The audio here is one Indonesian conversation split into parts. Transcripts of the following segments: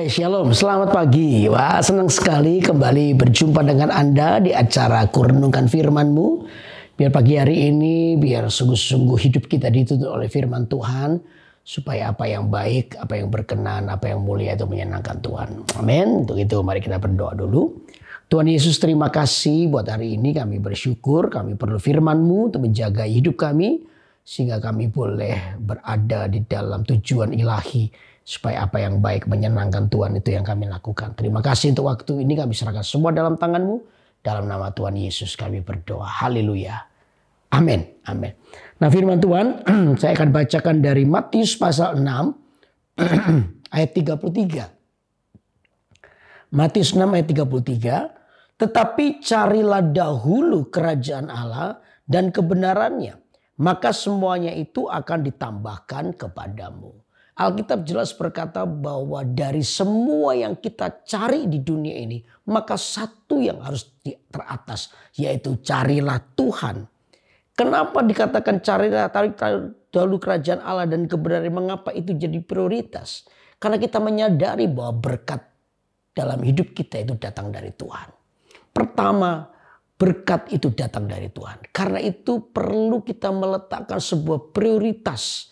Hai Shalom, selamat pagi. Wah, senang sekali kembali berjumpa dengan Anda di acara firman Firmanmu. Biar pagi hari ini, biar sungguh-sungguh hidup kita dituntut oleh firman Tuhan. Supaya apa yang baik, apa yang berkenan, apa yang mulia itu menyenangkan Tuhan. Amin. Untuk itu mari kita berdoa dulu. Tuhan Yesus terima kasih buat hari ini kami bersyukur. Kami perlu firman-Mu untuk menjaga hidup kami. Sehingga kami boleh berada di dalam tujuan ilahi supaya apa yang baik menyenangkan Tuhan itu yang kami lakukan. Terima kasih untuk waktu ini kami serahkan semua dalam tanganmu. Dalam nama Tuhan Yesus kami berdoa. Haleluya. Amin. Amin. Nah firman Tuhan saya akan bacakan dari Matius pasal 6 ayat 33. Matius 6 ayat 33. Tetapi carilah dahulu kerajaan Allah dan kebenarannya. Maka semuanya itu akan ditambahkan kepadamu. Alkitab jelas berkata bahwa dari semua yang kita cari di dunia ini, maka satu yang harus teratas, yaitu carilah Tuhan. Kenapa dikatakan carilah tarik dahulu kerajaan Allah dan kebenaran? Mengapa itu jadi prioritas? Karena kita menyadari bahwa berkat dalam hidup kita itu datang dari Tuhan. Pertama, berkat itu datang dari Tuhan. Karena itu perlu kita meletakkan sebuah prioritas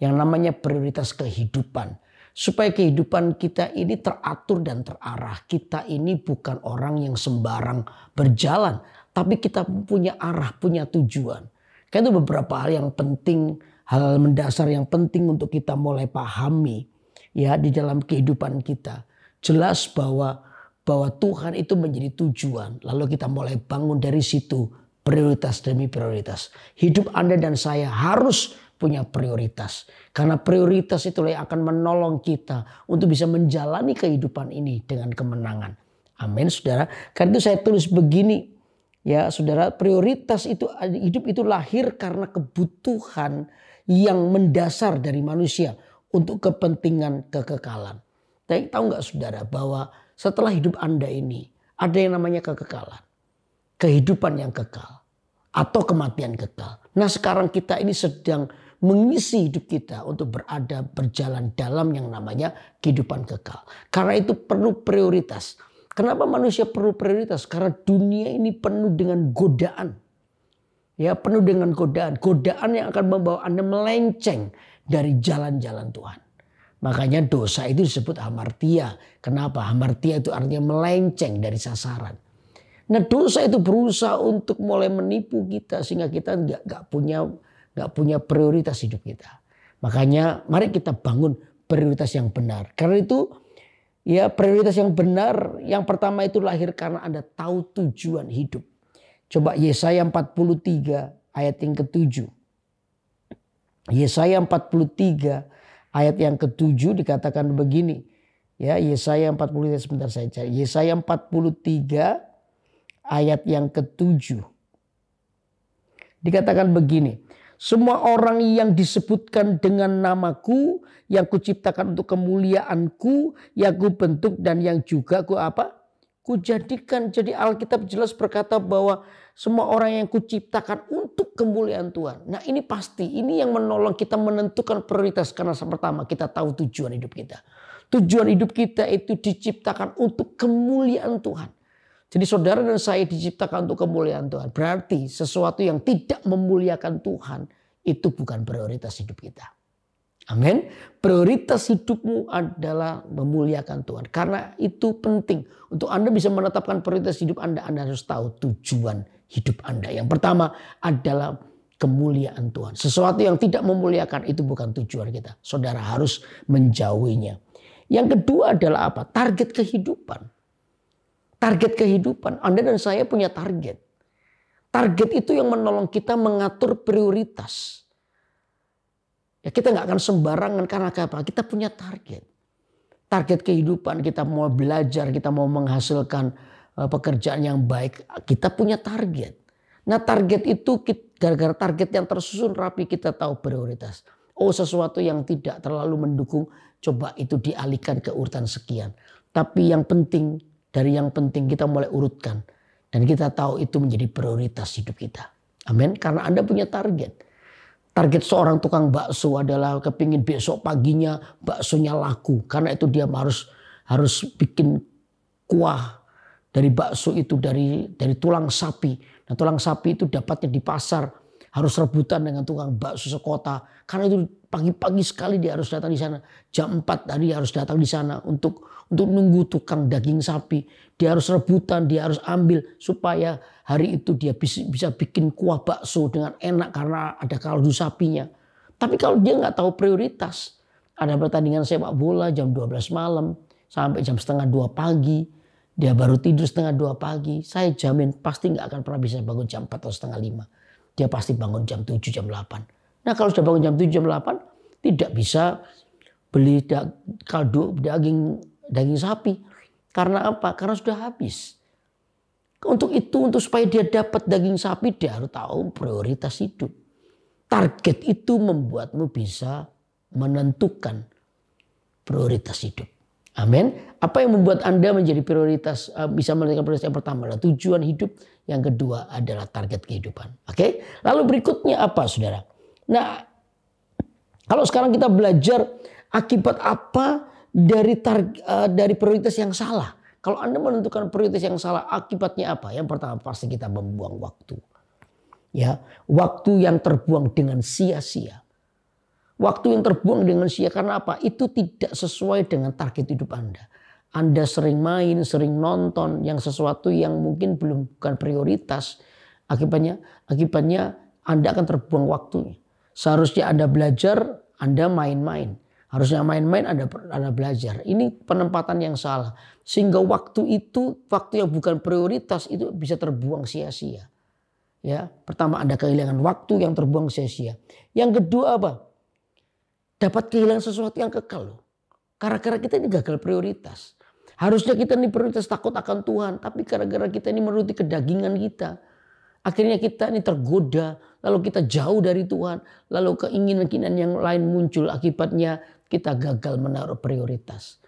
yang namanya prioritas kehidupan. Supaya kehidupan kita ini teratur dan terarah. Kita ini bukan orang yang sembarang berjalan. Tapi kita punya arah, punya tujuan. karena itu beberapa hal yang penting, hal mendasar yang penting untuk kita mulai pahami ya di dalam kehidupan kita. Jelas bahwa bahwa Tuhan itu menjadi tujuan. Lalu kita mulai bangun dari situ prioritas demi prioritas. Hidup Anda dan saya harus punya prioritas. Karena prioritas itulah yang akan menolong kita untuk bisa menjalani kehidupan ini dengan kemenangan. Amin saudara. Karena itu saya tulis begini. Ya saudara prioritas itu hidup itu lahir karena kebutuhan yang mendasar dari manusia untuk kepentingan kekekalan. Tapi tahu nggak saudara bahwa setelah hidup Anda ini ada yang namanya kekekalan. Kehidupan yang kekal atau kematian kekal. Nah sekarang kita ini sedang mengisi hidup kita untuk berada berjalan dalam yang namanya kehidupan kekal. Karena itu perlu prioritas. Kenapa manusia perlu prioritas? Karena dunia ini penuh dengan godaan. Ya, penuh dengan godaan. Godaan yang akan membawa Anda melenceng dari jalan-jalan Tuhan. Makanya dosa itu disebut hamartia. Kenapa? Hamartia itu artinya melenceng dari sasaran. Nah dosa itu berusaha untuk mulai menipu kita sehingga kita nggak punya nggak punya prioritas hidup kita. Makanya mari kita bangun prioritas yang benar. Karena itu ya prioritas yang benar yang pertama itu lahir karena Anda tahu tujuan hidup. Coba Yesaya 43 ayat yang ke-7. Yesaya 43 ayat yang ke-7 dikatakan begini. Ya, Yesaya 43 sebentar saya cari. Yesaya 43 ayat yang ke-7. Dikatakan begini, semua orang yang disebutkan dengan namaku, yang kuciptakan untuk kemuliaanku, yang kubentuk dan yang juga ku apa? Kujadikan. Jadi Alkitab jelas berkata bahwa semua orang yang kuciptakan untuk kemuliaan Tuhan. Nah ini pasti, ini yang menolong kita menentukan prioritas. Karena pertama kita tahu tujuan hidup kita. Tujuan hidup kita itu diciptakan untuk kemuliaan Tuhan. Jadi saudara dan saya diciptakan untuk kemuliaan Tuhan. Berarti sesuatu yang tidak memuliakan Tuhan itu bukan prioritas hidup kita. Amin. Prioritas hidupmu adalah memuliakan Tuhan. Karena itu penting. Untuk Anda bisa menetapkan prioritas hidup Anda, Anda harus tahu tujuan hidup Anda. Yang pertama adalah kemuliaan Tuhan. Sesuatu yang tidak memuliakan itu bukan tujuan kita. Saudara harus menjauhinya. Yang kedua adalah apa? Target kehidupan target kehidupan. Anda dan saya punya target. Target itu yang menolong kita mengatur prioritas. Ya, kita nggak akan sembarangan karena apa? Kita punya target. Target kehidupan kita mau belajar, kita mau menghasilkan eh, pekerjaan yang baik. Kita punya target. Nah target itu gara-gara target yang tersusun rapi kita tahu prioritas. Oh sesuatu yang tidak terlalu mendukung coba itu dialihkan ke urutan sekian. Tapi yang penting dari yang penting kita mulai urutkan dan kita tahu itu menjadi prioritas hidup kita. Amin. Karena Anda punya target. Target seorang tukang bakso adalah kepingin besok paginya baksonya laku. Karena itu dia harus harus bikin kuah dari bakso itu dari dari tulang sapi. Nah, tulang sapi itu dapatnya di pasar harus rebutan dengan tukang bakso sekota. Karena itu pagi-pagi sekali dia harus datang di sana. Jam 4 tadi harus datang di sana untuk untuk nunggu tukang daging sapi. Dia harus rebutan, dia harus ambil supaya hari itu dia bisa, bisa bikin kuah bakso dengan enak karena ada kaldu sapinya. Tapi kalau dia nggak tahu prioritas, ada pertandingan sepak bola jam 12 malam sampai jam setengah dua pagi, dia baru tidur setengah dua pagi, saya jamin pasti nggak akan pernah bisa bangun jam 4 atau setengah lima dia pasti bangun jam 7, jam 8. Nah kalau sudah bangun jam 7, jam 8, tidak bisa beli kaldu daging daging sapi. Karena apa? Karena sudah habis. Untuk itu, untuk supaya dia dapat daging sapi, dia harus tahu prioritas hidup. Target itu membuatmu bisa menentukan prioritas hidup. Amin. Apa yang membuat Anda menjadi prioritas eh, bisa menentukan prioritas yang pertama adalah tujuan hidup, yang kedua adalah target kehidupan. Oke? Lalu berikutnya apa, Saudara? Nah, kalau sekarang kita belajar akibat apa dari target, eh, dari prioritas yang salah. Kalau Anda menentukan prioritas yang salah, akibatnya apa? Yang pertama pasti kita membuang waktu. Ya, waktu yang terbuang dengan sia-sia. Waktu yang terbuang dengan sia karena apa? Itu tidak sesuai dengan target hidup Anda. Anda sering main, sering nonton yang sesuatu yang mungkin belum bukan prioritas. Akibatnya, akibatnya Anda akan terbuang waktunya. Seharusnya Anda belajar, Anda main-main. Harusnya main-main Anda, Anda belajar. Ini penempatan yang salah. Sehingga waktu itu, waktu yang bukan prioritas itu bisa terbuang sia-sia. Ya, pertama Anda kehilangan waktu yang terbuang sia-sia. Yang kedua apa? dapat kehilangan sesuatu yang kekal loh. Karena kita ini gagal prioritas. Harusnya kita ini prioritas takut akan Tuhan. Tapi gara-gara kita ini menuruti kedagingan kita. Akhirnya kita ini tergoda. Lalu kita jauh dari Tuhan. Lalu keinginan-keinginan yang lain muncul. Akibatnya kita gagal menaruh prioritas.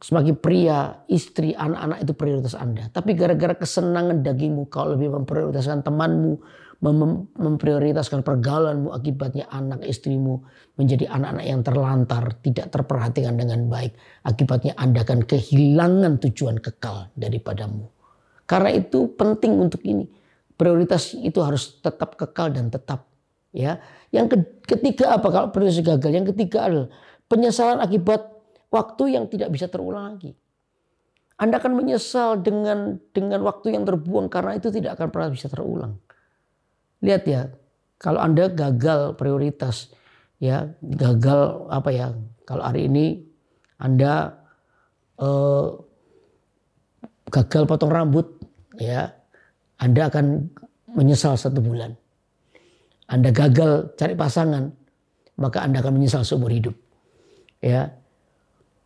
Sebagai pria, istri, anak-anak itu prioritas Anda. Tapi gara-gara kesenangan dagingmu, kau lebih memprioritaskan temanmu, memprioritaskan pergaulanmu akibatnya anak istrimu menjadi anak-anak yang terlantar, tidak terperhatikan dengan baik. Akibatnya Anda akan kehilangan tujuan kekal daripadamu. Karena itu penting untuk ini. Prioritas itu harus tetap kekal dan tetap ya. Yang ketiga apa kalau prioritas gagal? Yang ketiga adalah penyesalan akibat waktu yang tidak bisa terulang lagi. Anda akan menyesal dengan dengan waktu yang terbuang karena itu tidak akan pernah bisa terulang. Lihat ya, kalau Anda gagal prioritas, ya gagal apa ya, kalau hari ini Anda eh, gagal potong rambut, ya Anda akan menyesal satu bulan. Anda gagal cari pasangan, maka Anda akan menyesal seumur hidup. Ya.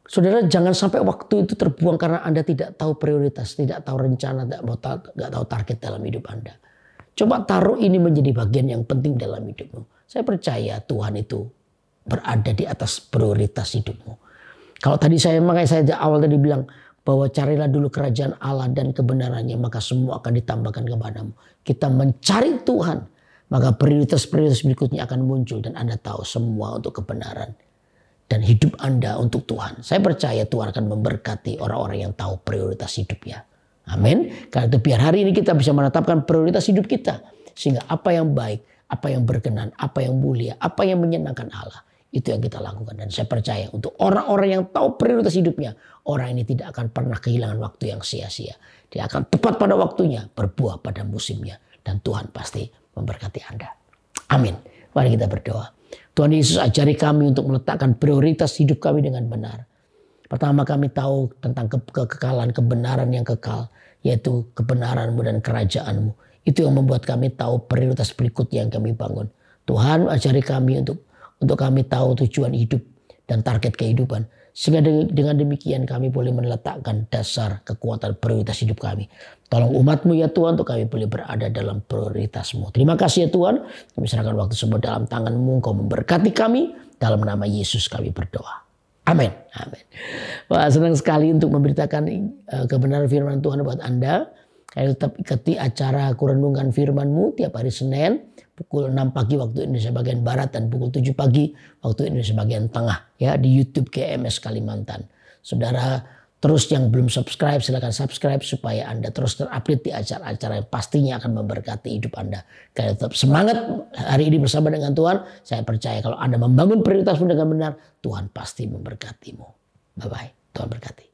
Saudara jangan sampai waktu itu terbuang karena Anda tidak tahu prioritas, tidak tahu rencana, tidak tidak tahu target dalam hidup Anda. Coba taruh ini menjadi bagian yang penting dalam hidupmu. Saya percaya Tuhan itu berada di atas prioritas hidupmu. Kalau tadi saya makanya saya awal tadi bilang bahwa carilah dulu kerajaan Allah dan kebenarannya maka semua akan ditambahkan kepadamu. Kita mencari Tuhan maka prioritas-prioritas berikutnya akan muncul dan Anda tahu semua untuk kebenaran dan hidup Anda untuk Tuhan. Saya percaya Tuhan akan memberkati orang-orang yang tahu prioritas hidupnya. Amin. Karena itu biar hari ini kita bisa menetapkan prioritas hidup kita. Sehingga apa yang baik, apa yang berkenan, apa yang mulia, apa yang menyenangkan Allah. Itu yang kita lakukan. Dan saya percaya untuk orang-orang yang tahu prioritas hidupnya. Orang ini tidak akan pernah kehilangan waktu yang sia-sia. Dia akan tepat pada waktunya, berbuah pada musimnya. Dan Tuhan pasti memberkati Anda. Amin. Mari kita berdoa. Tuhan Yesus ajari kami untuk meletakkan prioritas hidup kami dengan benar Pertama kami tahu tentang ke kekekalan kebenaran yang kekal, yaitu kebenaranmu dan kerajaanmu. Itu yang membuat kami tahu prioritas berikut yang kami bangun. Tuhan ajari kami untuk untuk kami tahu tujuan hidup dan target kehidupan. Sehingga dengan demikian kami boleh meletakkan dasar kekuatan prioritas hidup kami. Tolong umatmu ya Tuhan untuk kami boleh berada dalam prioritasmu. Terima kasih ya Tuhan. Kami serahkan waktu semua dalam tanganmu. Engkau memberkati kami. Dalam nama Yesus kami berdoa. Amin. Amin. Wah, senang sekali untuk memberitakan eh, kebenaran firman Tuhan buat Anda. Kalian tetap ikuti acara firman Firmanmu tiap hari Senin pukul 6 pagi waktu Indonesia bagian Barat dan pukul 7 pagi waktu Indonesia bagian Tengah ya di YouTube KMS Kalimantan. Saudara Terus yang belum subscribe silahkan subscribe supaya Anda terus terupdate di acara-acara yang pastinya akan memberkati hidup Anda. Kalian tetap semangat hari ini bersama dengan Tuhan. Saya percaya kalau Anda membangun prioritasmu dengan benar, Tuhan pasti memberkatimu. Bye-bye. Tuhan berkati.